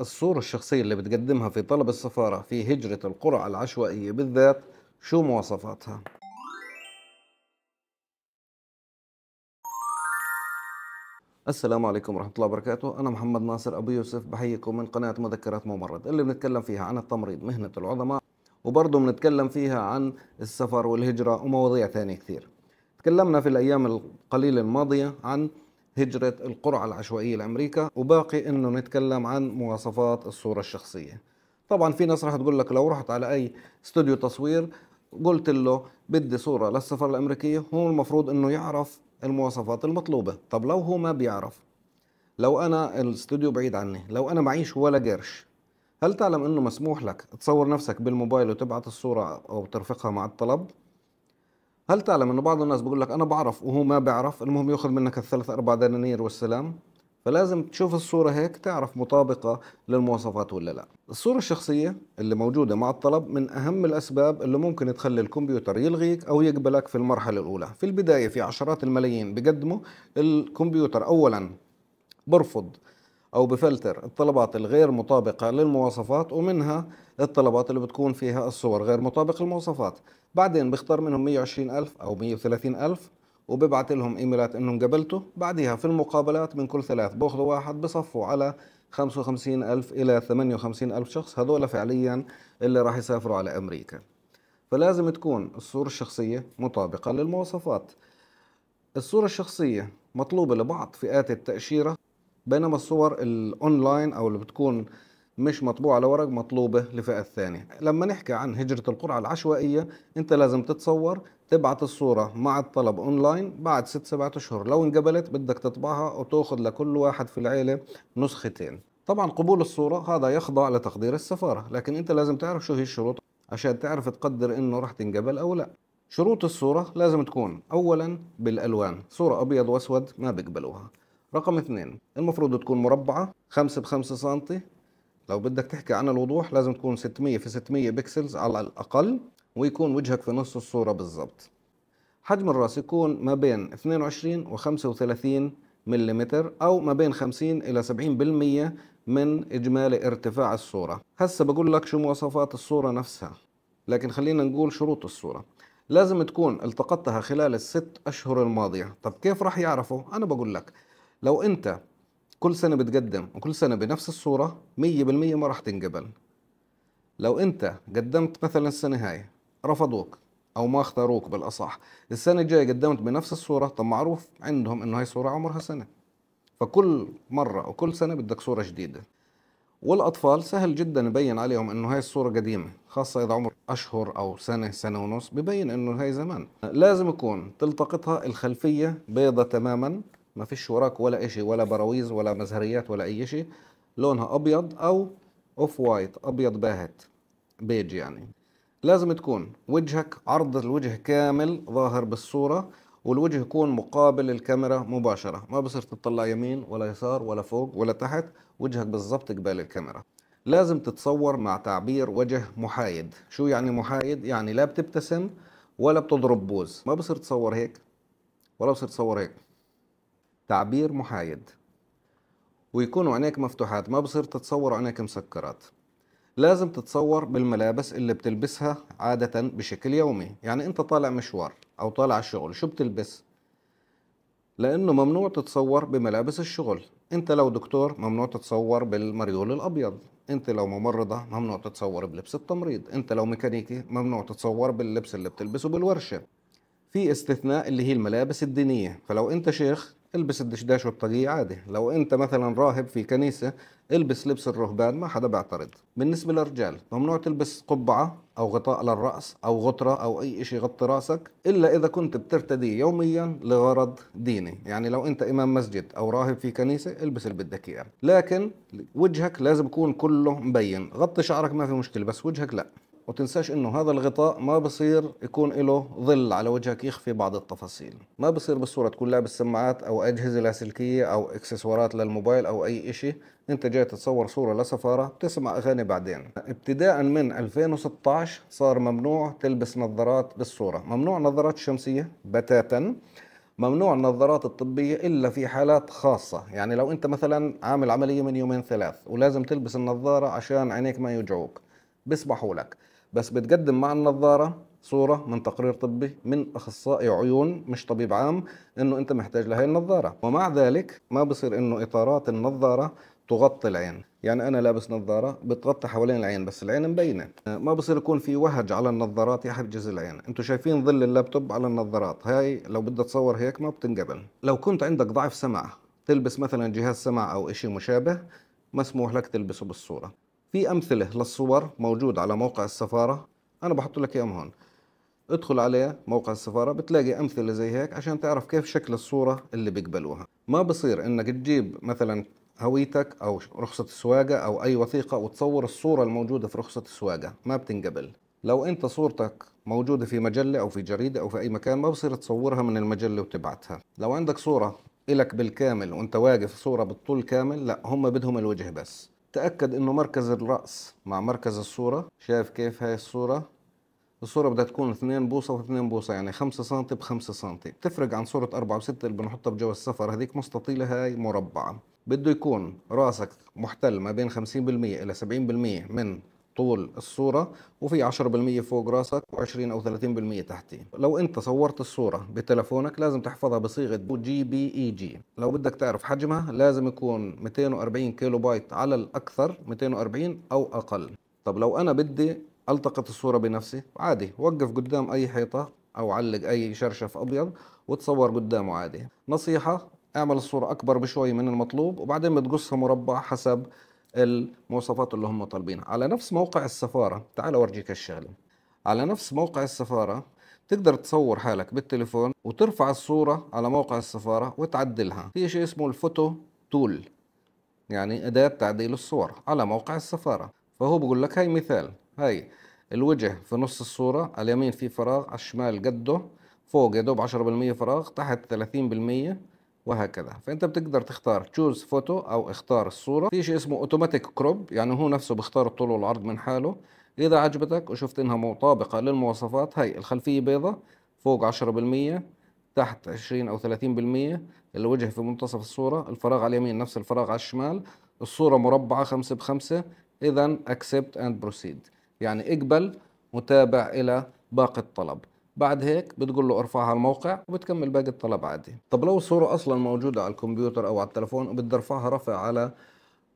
الصورة الشخصية اللي بتقدمها في طلب السفارة في هجرة القرى العشوائية بالذات شو مواصفاتها؟ السلام عليكم ورحمة الله وبركاته أنا محمد ناصر أبو يوسف بحييكم من قناة مذكرات ممرض اللي بنتكلم فيها عن التمريض مهنة العظماء وبرضه بنتكلم فيها عن السفر والهجرة ومواضيع ثانية كثير تكلمنا في الأيام القليلة الماضية عن هجرة القرعة العشوائية لأمريكا وباقي أنه نتكلم عن مواصفات الصورة الشخصية طبعا في ناس رح تقول لك لو رحت على أي استوديو تصوير قلت له بدي صورة للسفارة الأمريكية هو المفروض أنه يعرف المواصفات المطلوبة طب لو هو ما بيعرف لو أنا الاستوديو بعيد عني لو أنا معيش ولا قرش هل تعلم أنه مسموح لك تصور نفسك بالموبايل وتبعت الصورة أو ترفقها مع الطلب هل تعلم انه بعض الناس بيقول لك أنا بعرف وهو ما بيعرف المهم يأخذ منك الثلاث أربع دنانير والسلام فلازم تشوف الصورة هيك تعرف مطابقة للمواصفات ولا لا الصورة الشخصية اللي موجودة مع الطلب من أهم الأسباب اللي ممكن تخلي الكمبيوتر يلغيك أو يقبلك في المرحلة الأولى في البداية في عشرات الملايين بقدموا الكمبيوتر أولا برفض أو بفلتر الطلبات الغير مطابقة للمواصفات ومنها الطلبات اللي بتكون فيها الصور غير مطابقة للمواصفات بعدين بيختار منهم 120 ألف أو 130 ألف وببعت لهم إيميلات إنهم قبلته بعدها في المقابلات من كل ثلاث بأخذوا واحد بصفوا على 55 ألف إلى 58 ألف شخص هذول فعليا اللي راح يسافروا على أمريكا فلازم تكون الصورة الشخصية مطابقة للمواصفات الصورة الشخصية مطلوبة لبعض فئات التأشيرة بينما الصور الاونلاين او اللي بتكون مش مطبوعة على ورق مطلوبة لفئة ثانية لما نحكي عن هجرة القرعة العشوائية انت لازم تتصور تبعت الصورة مع الطلب اونلاين بعد ست سبعة اشهر لو انقبلت بدك تطبعها وتاخذ لكل واحد في العيلة نسختين طبعا قبول الصورة هذا يخضع لتقدير السفارة لكن انت لازم تعرف شو هي الشروط عشان تعرف تقدر انه راح تنقبل او لا شروط الصورة لازم تكون اولا بالالوان صورة ابيض واسود ما بيقبلوها رقم اثنين المفروض تكون مربعة خمسة بخمسة سنتي لو بدك تحكي عن الوضوح لازم تكون 600 في 600 بكسلز على الأقل ويكون وجهك في نص الصورة بالضبط حجم الراس يكون ما بين 22 و 35 ملم أو ما بين 50 إلى 70% من إجمالي ارتفاع الصورة هسا بقول لك شو مواصفات الصورة نفسها لكن خلينا نقول شروط الصورة لازم تكون التقطتها خلال الست أشهر الماضية طب كيف راح يعرفوا؟ أنا بقول لك لو انت كل سنه بتقدم وكل سنه بنفس الصوره 100% ما راح تنقبل لو انت قدمت مثلا السنه هاي رفضوك او ما اختاروك بالاصح السنه الجايه قدمت بنفس الصوره طب معروف عندهم انه هاي صوره عمرها سنه فكل مره وكل سنه بدك صوره جديده والاطفال سهل جدا يبين عليهم انه هاي الصوره قديمه خاصه اذا عمر اشهر او سنه سنه ونص ببين انه هاي زمان لازم يكون تلتقطها الخلفيه بيضة تماما ما فيش وراك ولا اشي ولا براويز ولا مزهريات ولا اي شيء لونها ابيض او اوف وايت ابيض باهت بيج يعني لازم تكون وجهك عرض الوجه كامل ظاهر بالصوره والوجه يكون مقابل الكاميرا مباشره ما بصير تطلع يمين ولا يسار ولا فوق ولا تحت وجهك بالضبط قبال الكاميرا لازم تتصور مع تعبير وجه محايد شو يعني محايد يعني لا بتبتسم ولا بتضرب بوز ما بصير تصور هيك ولا بصير تصور هيك تعبير محايد ويكونوا عينيك مفتوحات ما بصير تتصور عينيك مسكرات لازم تتصور بالملابس اللي بتلبسها عادة بشكل يومي يعني انت طالع مشوار او طالع الشغل شو بتلبس لانه ممنوع تتصور بملابس الشغل انت لو دكتور ممنوع تتصور بالمريول الابيض انت لو ممرضه ممنوع تتصور بلبس التمريض انت لو ميكانيكي ممنوع تتصور باللبس اللي بتلبسه بالورشه في استثناء اللي هي الملابس الدينيه فلو انت شيخ البس الدشداش والطاقية عادي لو انت مثلا راهب في كنيسة البس لبس الرهبان ما حدا بيعترض بالنسبة للرجال ممنوع تلبس قبعة أو غطاء للرأس أو غطرة أو أي إشي يغطي راسك إلا إذا كنت بترتدي يوميا لغرض ديني يعني لو أنت إمام مسجد أو راهب في كنيسة البس اللي بدك إياه لكن وجهك لازم يكون كله مبين غطي شعرك ما في مشكلة بس وجهك لا وتنساش انه هذا الغطاء ما بصير يكون له ظل على وجهك يخفي بعض التفاصيل ما بصير بالصورة تكون لابس سماعات او اجهزة لاسلكية او اكسسوارات للموبايل او اي اشي انت جاي تتصور صورة لسفارة بتسمع اغاني بعدين ابتداء من 2016 صار ممنوع تلبس نظارات بالصورة ممنوع نظارات شمسية بتاتا ممنوع النظارات الطبية إلا في حالات خاصة يعني لو أنت مثلا عامل عملية من يومين ثلاث ولازم تلبس النظارة عشان عينيك ما يوجعوك بيسمحوا لك بس بتقدم مع النظاره صوره من تقرير طبي من اخصائي عيون مش طبيب عام انه انت محتاج لهي النظاره ومع ذلك ما بصير انه اطارات النظاره تغطي العين يعني انا لابس نظاره بتغطي حوالين العين بس العين مبينه ما بصير يكون في وهج على النظارات يحجز العين انتم شايفين ظل اللابتوب على النظارات هاي لو بدها تصور هيك ما بتنقبل لو كنت عندك ضعف سمع تلبس مثلا جهاز سمع او شيء مشابه مسموح لك تلبسه بالصوره في أمثلة للصور موجود على موقع السفارة أنا بحط لك إياهم هون ادخل عليه موقع السفارة بتلاقي أمثلة زي هيك عشان تعرف كيف شكل الصورة اللي بيقبلوها ما بصير إنك تجيب مثلا هويتك أو رخصة السواقة أو أي وثيقة وتصور الصورة الموجودة في رخصة السواقة ما بتنقبل لو أنت صورتك موجودة في مجلة أو في جريدة أو في أي مكان ما بصير تصورها من المجلة وتبعتها لو عندك صورة إلك بالكامل وأنت واقف صورة بالطول كامل لا هم بدهم الوجه بس تأكد انه مركز الرأس مع مركز الصورة شايف كيف هاي الصورة الصورة بدها تكون 2 بوصة و2 بوصة يعني 5 سم ب5 سم بتفرق عن صورة 4 و6 اللي بنحطها بجواز السفر هذيك مستطيلة هاي مربعة بده يكون راسك محتل ما بين 50% إلى 70% من طول الصورة وفي 10% فوق راسك و20 أو 30% تحتي لو أنت صورت الصورة بتلفونك لازم تحفظها بصيغة جي بي إي جي لو بدك تعرف حجمها لازم يكون 240 كيلو بايت على الأكثر 240 أو أقل طب لو أنا بدي ألتقط الصورة بنفسي عادي وقف قدام أي حيطة أو علق أي شرشف أبيض وتصور قدامه عادي نصيحة اعمل الصورة أكبر بشوي من المطلوب وبعدين بتقصها مربع حسب المواصفات اللي هم طالبينها على نفس موقع السفارة تعال أورجيك الشغلة على نفس موقع السفارة تقدر تصور حالك بالتليفون وترفع الصورة على موقع السفارة وتعدلها في شيء اسمه الفوتو تول يعني أداة تعديل الصور على موقع السفارة فهو بيقول لك هاي مثال هاي الوجه في نص الصورة على اليمين في فراغ على الشمال قده فوق يا دوب 10% فراغ تحت 30% وهكذا فانت بتقدر تختار تشوز فوتو او اختار الصوره في شيء اسمه اوتوماتيك كروب يعني هو نفسه بيختار الطول والعرض من حاله اذا عجبتك وشفت انها مطابقه للمواصفات هي الخلفيه بيضة فوق 10% تحت 20 او 30% الوجه في منتصف الصوره الفراغ على اليمين نفس الفراغ على الشمال الصوره مربعه 5 بخمسة اذا اكسبت اند بروسيد يعني اقبل متابع الى باقي الطلب بعد هيك بتقول له ارفعها على الموقع وبتكمل باقي الطلب عادي طب لو الصورة أصلا موجودة على الكمبيوتر أو على التلفون وبدي ارفعها رفع على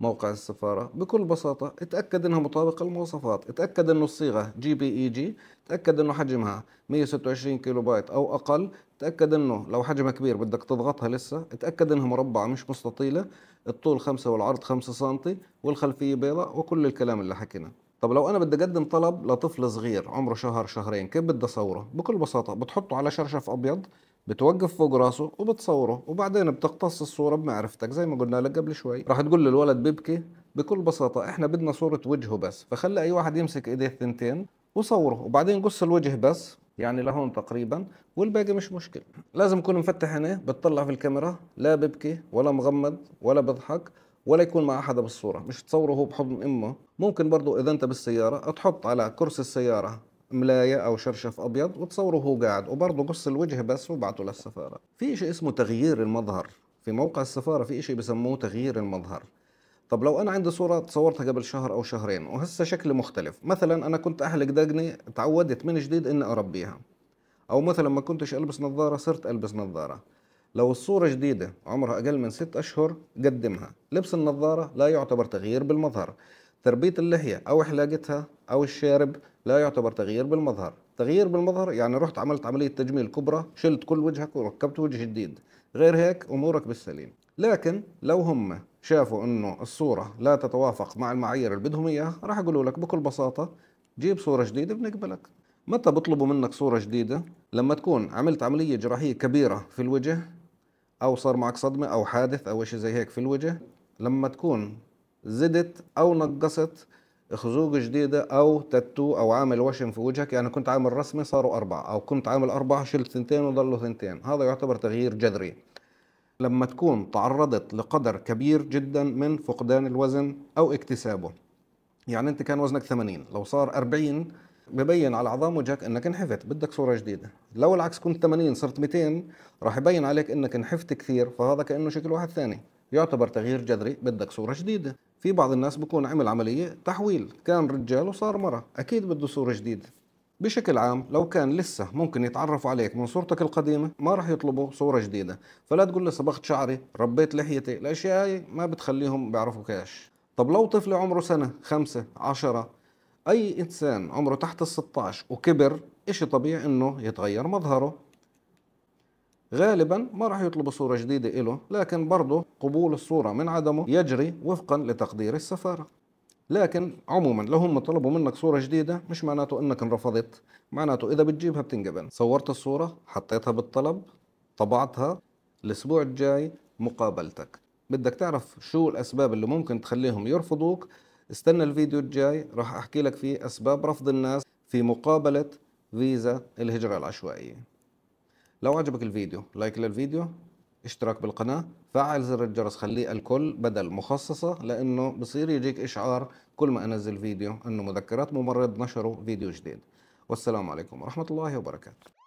موقع السفارة بكل بساطة اتأكد انها مطابقة للمواصفات اتأكد انه الصيغة جي بي اي e جي اتأكد انه حجمها 126 كيلو بايت او اقل اتأكد انه لو حجمها كبير بدك تضغطها لسه اتأكد انها مربعة مش مستطيلة الطول 5 والعرض 5 سم والخلفية بيضاء وكل الكلام اللي حكيناه طب لو انا بدي اقدم طلب لطفل صغير عمره شهر شهرين كيف بدي اصوره بكل بساطه بتحطه على شرشف ابيض بتوقف فوق راسه وبتصوره وبعدين بتقتص الصوره بمعرفتك زي ما قلنا لك قبل شوي راح تقول للولد بيبكي بكل بساطه احنا بدنا صوره وجهه بس فخلي اي واحد يمسك ايديه الثنتين وصوره وبعدين قص الوجه بس يعني لهون تقريبا والباقي مش مشكل لازم يكون مفتح عينيه بتطلع في الكاميرا لا ببكي ولا مغمض ولا بضحك ولا يكون مع حدا بالصوره مش تصوره هو بحضن امه ممكن برضه اذا انت بالسياره تحط على كرسي السياره ملاية أو شرشف أبيض وتصوره وهو قاعد وبرضه قص الوجه بس وبعته للسفارة في شيء اسمه تغيير المظهر في موقع السفارة في شيء بسموه تغيير المظهر طب لو انا عندي صوره تصورتها قبل شهر او شهرين وهسه شكل مختلف مثلا انا كنت احلق دقني تعودت من جديد اني اربيها او مثلا ما كنتش البس نظاره صرت البس نظاره لو الصورة جديدة عمرها أقل من ست أشهر قدمها لبس النظارة لا يعتبر تغيير بالمظهر تربية اللحية أو إحلاقتها أو الشارب لا يعتبر تغيير بالمظهر تغيير بالمظهر يعني رحت عملت عملية تجميل كبرى شلت كل وجهك وركبت وجه جديد غير هيك أمورك بالسليم لكن لو هم شافوا أنه الصورة لا تتوافق مع المعايير اللي بدهم إياها راح يقولوا لك بكل بساطة جيب صورة جديدة بنقبلك متى بطلبوا منك صورة جديدة؟ لما تكون عملت عملية جراحية كبيرة في الوجه او صار معك صدمه او حادث او شيء زي هيك في الوجه لما تكون زدت او نقصت خزوق جديده او تاتو او عامل وشم في وجهك يعني كنت عامل رسمه صاروا اربعه او كنت عامل اربعه شلت ثنتين وضلوا ثنتين هذا يعتبر تغيير جذري لما تكون تعرضت لقدر كبير جدا من فقدان الوزن او اكتسابه يعني انت كان وزنك 80 لو صار 40 ببين على عظام وجهك انك نحفت بدك صوره جديده لو العكس كنت 80 صرت 200 راح يبين عليك انك نحفت كثير فهذا كانه شكل واحد ثاني يعتبر تغيير جذري بدك صوره جديده في بعض الناس بكون عمل عمليه تحويل كان رجال وصار مرة اكيد بده صوره جديده بشكل عام لو كان لسه ممكن يتعرفوا عليك من صورتك القديمة ما راح يطلبوا صورة جديدة فلا تقول لي صبغت شعري ربيت لحيتي الأشياء هاي ما بتخليهم بيعرفوكاش طب لو طفل عمره سنة خمسة عشرة اي انسان عمره تحت ال 16 وكبر اشي طبيعي انه يتغير مظهره غالبا ما راح يطلبوا صورة جديدة له لكن برضه قبول الصورة من عدمه يجري وفقا لتقدير السفارة لكن عموما لو هم طلبوا منك صورة جديدة مش معناته انك انرفضت معناته اذا بتجيبها بتنقبل صورت الصورة حطيتها بالطلب طبعتها الاسبوع الجاي مقابلتك بدك تعرف شو الاسباب اللي ممكن تخليهم يرفضوك استنى الفيديو الجاي راح احكي لك فيه اسباب رفض الناس في مقابله فيزا الهجره العشوائيه لو عجبك الفيديو لايك للفيديو اشتراك بالقناه فعل زر الجرس خليه الكل بدل مخصصه لانه بصير يجيك اشعار كل ما انزل فيديو انه مذكرات ممرض نشروا فيديو جديد والسلام عليكم ورحمه الله وبركاته